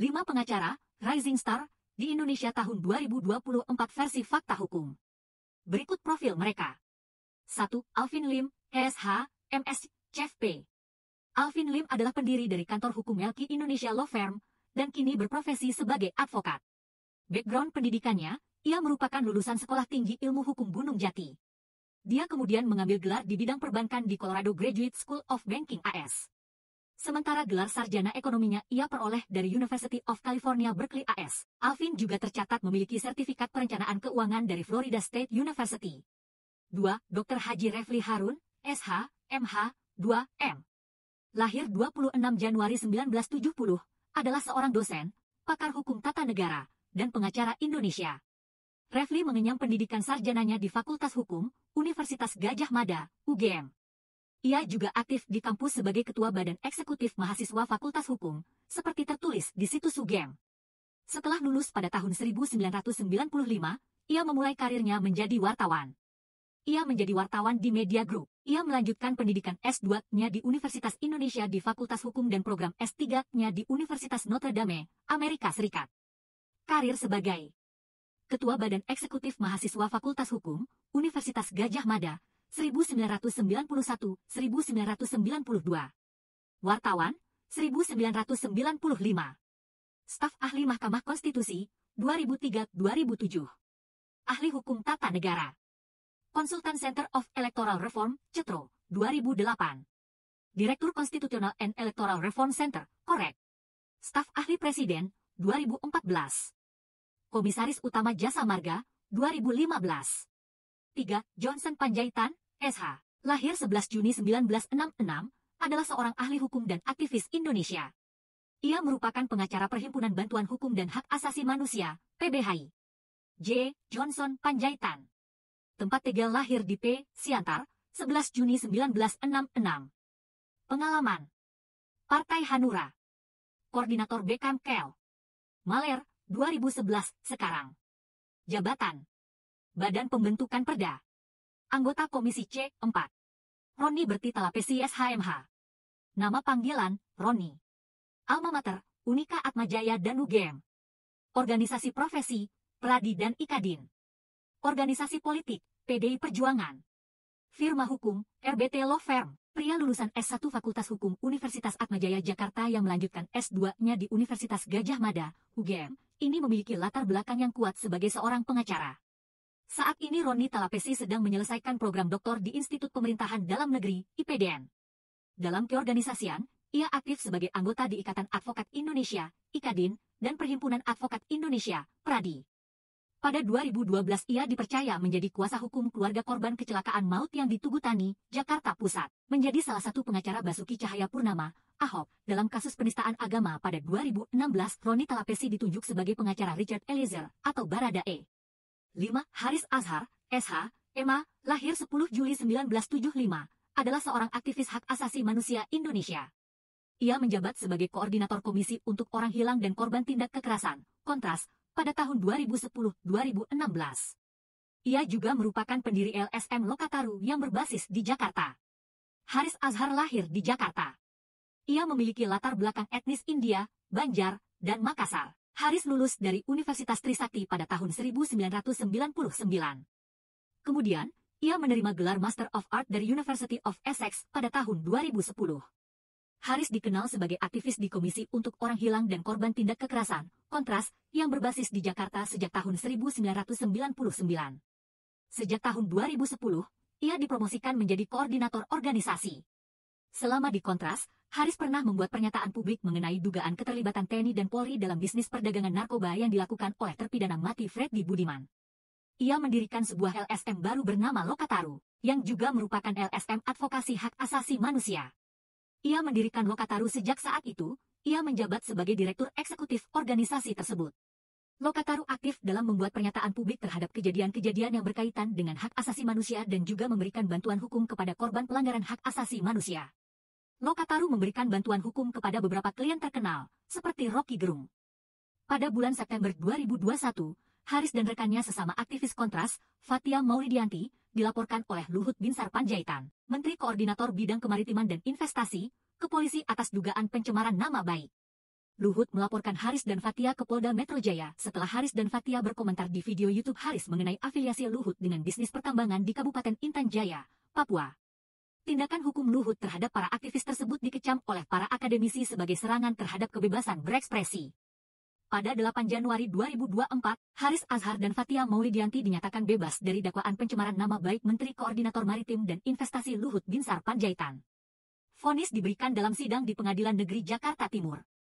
5 pengacara, Rising Star, di Indonesia tahun 2024 versi fakta hukum. Berikut profil mereka. 1. Alvin Lim, SH, MS, Chef CFP. Alvin Lim adalah pendiri dari kantor hukum Melki Indonesia Law Firm, dan kini berprofesi sebagai advokat. Background pendidikannya, ia merupakan lulusan Sekolah Tinggi Ilmu Hukum Gunung Jati. Dia kemudian mengambil gelar di bidang perbankan di Colorado Graduate School of Banking AS. Sementara gelar sarjana ekonominya ia peroleh dari University of California Berkeley AS. Alvin juga tercatat memiliki sertifikat perencanaan keuangan dari Florida State University. 2. Dr. Haji Refli Harun, SH, MH, 2, M. Lahir 26 Januari 1970, adalah seorang dosen, pakar hukum tata negara, dan pengacara Indonesia. Refli mengenyam pendidikan sarjananya di Fakultas Hukum, Universitas Gajah Mada, UGM. Ia juga aktif di kampus sebagai Ketua Badan Eksekutif Mahasiswa Fakultas Hukum, seperti tertulis di situs UGM. Setelah lulus pada tahun 1995, ia memulai karirnya menjadi wartawan. Ia menjadi wartawan di Media Group. Ia melanjutkan pendidikan S2-nya di Universitas Indonesia di Fakultas Hukum dan program S3-nya di Universitas Notre Dame, Amerika Serikat. Karir sebagai Ketua Badan Eksekutif Mahasiswa Fakultas Hukum, Universitas Gajah Mada, 1991, 1992. Wartawan, 1995. Staf Ahli Mahkamah Konstitusi, 2003-2007. Ahli Hukum Tata Negara. Konsultan Center of Electoral Reform, CETRO, 2008. Direktur Konstitusional and Electoral Reform Center, korek. Staf Ahli Presiden, 2014. Komisaris Utama Jasa Marga, 2015. 3. Johnson Panjaitan, SH, lahir 11 Juni 1966, adalah seorang ahli hukum dan aktivis Indonesia. Ia merupakan pengacara Perhimpunan Bantuan Hukum dan Hak Asasi Manusia, PBHI. J. Johnson Panjaitan. Tempat tinggal lahir di P. Siantar, 11 Juni 1966. Pengalaman. Partai Hanura. Koordinator BKM KEL. Maler, 2011, sekarang. Jabatan, Badan Pembentukan Perda. Anggota Komisi C4. Roni Berti Talapesi SHMH. Nama panggilan, Roni. Alma Mater, Unika Atmajaya dan UGM. Organisasi Profesi, Pradi dan Ikadin. Organisasi Politik, PDI Perjuangan. Firma Hukum, RBT Law Firm. Pria lulusan S1 Fakultas Hukum Universitas Atmajaya Jakarta yang melanjutkan S2-nya di Universitas Gajah Mada, UGM, ini memiliki latar belakang yang kuat sebagai seorang pengacara. Saat ini Roni Talapesi sedang menyelesaikan program doktor di Institut Pemerintahan Dalam Negeri, IPDN. Dalam keorganisasian, ia aktif sebagai anggota di Ikatan Advokat Indonesia, IKADIN, dan Perhimpunan Advokat Indonesia, PRADI. Pada 2012 ia dipercaya menjadi kuasa hukum keluarga korban kecelakaan maut yang ditugutani Tani, Jakarta Pusat, menjadi salah satu pengacara Basuki Cahaya Purnama, Ahok, dalam kasus penistaan agama pada 2016, Roni Talapesi ditunjuk sebagai pengacara Richard Eliezer atau Baradae. 5. Haris Azhar, SH, EMA, lahir 10 Juli 1975, adalah seorang aktivis hak asasi manusia Indonesia. Ia menjabat sebagai koordinator Komisi untuk Orang Hilang dan Korban Tindak Kekerasan, Kontras, pada tahun 2010-2016. Ia juga merupakan pendiri LSM Lokataru yang berbasis di Jakarta. Haris Azhar lahir di Jakarta. Ia memiliki latar belakang etnis India, Banjar, dan Makassar. Haris lulus dari Universitas Trisakti pada tahun 1999. Kemudian, ia menerima gelar Master of Art dari University of Essex pada tahun 2010. Haris dikenal sebagai aktivis di Komisi untuk Orang Hilang dan Korban Tindak Kekerasan, Kontras, yang berbasis di Jakarta sejak tahun 1999. Sejak tahun 2010, ia dipromosikan menjadi koordinator organisasi. Selama di Kontras, Haris pernah membuat pernyataan publik mengenai dugaan keterlibatan TNI dan Polri dalam bisnis perdagangan narkoba yang dilakukan oleh terpidana mati Freddy Budiman. Ia mendirikan sebuah LSM baru bernama Lokataru, yang juga merupakan LSM advokasi hak asasi manusia. Ia mendirikan Lokataru sejak saat itu, ia menjabat sebagai direktur eksekutif organisasi tersebut. Lokataru aktif dalam membuat pernyataan publik terhadap kejadian-kejadian yang berkaitan dengan hak asasi manusia dan juga memberikan bantuan hukum kepada korban pelanggaran hak asasi manusia. Lokataru memberikan bantuan hukum kepada beberapa klien terkenal, seperti Rocky Gerung. Pada bulan September 2021, Haris dan rekannya sesama aktivis kontras, Fatia Maulidianti, dilaporkan oleh Luhut Binsar Panjaitan, Menteri Koordinator Bidang Kemaritiman dan Investasi, ke polisi atas dugaan pencemaran nama baik. Luhut melaporkan Haris dan Fatia ke Polda Metro Jaya setelah Haris dan Fatia berkomentar di video YouTube Haris mengenai afiliasi Luhut dengan bisnis pertambangan di Kabupaten Intan Jaya, Papua. Tindakan hukum Luhut terhadap para aktivis tersebut dikecam oleh para akademisi sebagai serangan terhadap kebebasan berekspresi. Pada 8 Januari 2024, Haris Azhar dan Fatia Maulidianti dinyatakan bebas dari dakwaan pencemaran nama baik Menteri Koordinator Maritim dan Investasi Luhut Binsar Panjaitan. Fonis diberikan dalam sidang di Pengadilan Negeri Jakarta Timur.